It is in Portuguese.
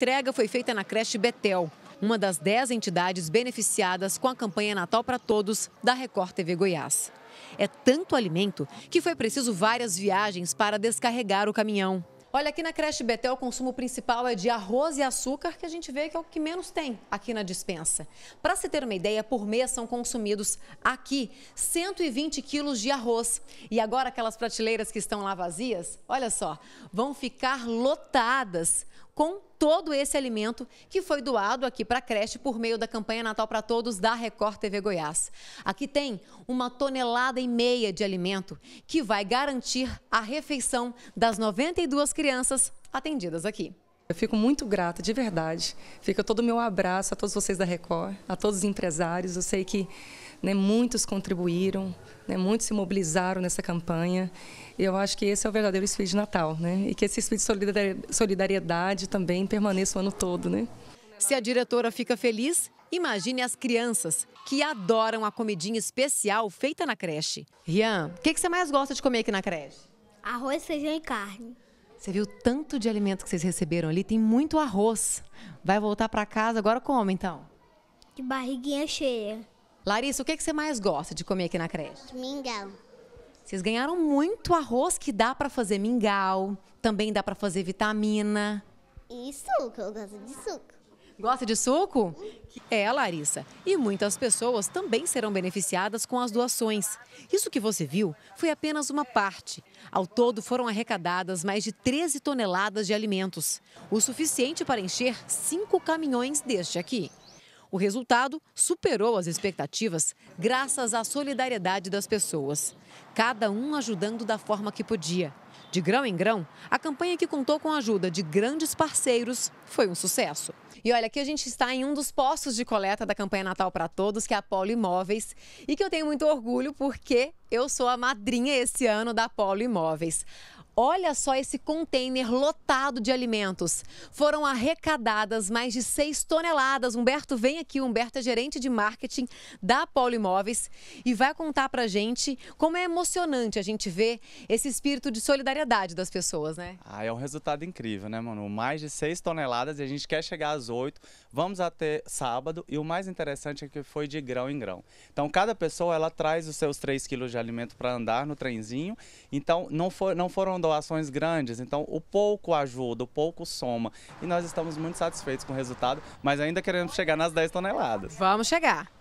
entrega foi feita na creche Betel, uma das dez entidades beneficiadas com a campanha Natal para Todos da Record TV Goiás. É tanto alimento que foi preciso várias viagens para descarregar o caminhão. Olha, aqui na creche Betel, o consumo principal é de arroz e açúcar, que a gente vê que é o que menos tem aqui na dispensa. Para se ter uma ideia, por mês são consumidos aqui 120 quilos de arroz. E agora aquelas prateleiras que estão lá vazias, olha só, vão ficar lotadas com todo esse alimento que foi doado aqui para a creche por meio da campanha Natal para Todos da Record TV Goiás. Aqui tem uma tonelada e meia de alimento que vai garantir a refeição das 92 crianças atendidas aqui. Eu fico muito grata, de verdade. Fica todo o meu abraço a todos vocês da Record, a todos os empresários. Eu sei que né, muitos contribuíram, né, muitos se mobilizaram nessa campanha. E eu acho que esse é o verdadeiro espírito de Natal, né? E que esse espírito de solidariedade também permaneça o ano todo, né? Se a diretora fica feliz, imagine as crianças que adoram a comidinha especial feita na creche. Rian, o que, que você mais gosta de comer aqui na creche? Arroz, feijão e carne. Você viu tanto de alimento que vocês receberam ali? Tem muito arroz. Vai voltar para casa, agora como, então. De barriguinha cheia. Larissa, o que, é que você mais gosta de comer aqui na creche? Mingau. Vocês ganharam muito arroz que dá para fazer mingau, também dá para fazer vitamina. E suco, eu gosto de suco. Gosta de suco? É Larissa. E muitas pessoas também serão beneficiadas com as doações. Isso que você viu foi apenas uma parte. Ao todo foram arrecadadas mais de 13 toneladas de alimentos, o suficiente para encher cinco caminhões deste aqui. O resultado superou as expectativas graças à solidariedade das pessoas, cada um ajudando da forma que podia. De grão em grão, a campanha que contou com a ajuda de grandes parceiros foi um sucesso. E olha, aqui a gente está em um dos postos de coleta da campanha Natal para Todos, que é a Polo Imóveis, e que eu tenho muito orgulho porque eu sou a madrinha esse ano da Polo Imóveis. Olha só esse container lotado de alimentos. Foram arrecadadas mais de 6 toneladas. Humberto vem aqui, Humberto é gerente de marketing da Paulo Imóveis e vai contar pra gente como é emocionante a gente ver esse espírito de solidariedade das pessoas, né? Ah, é um resultado incrível, né, mano? Mais de 6 toneladas e a gente quer chegar às 8. Vamos até sábado e o mais interessante é que foi de grão em grão. Então, cada pessoa ela traz os seus 3 quilos de alimento para andar no trenzinho. Então, não, for, não foram doações grandes. Então, o pouco ajuda, o pouco soma. E nós estamos muito satisfeitos com o resultado, mas ainda queremos chegar nas 10 toneladas. Vamos chegar.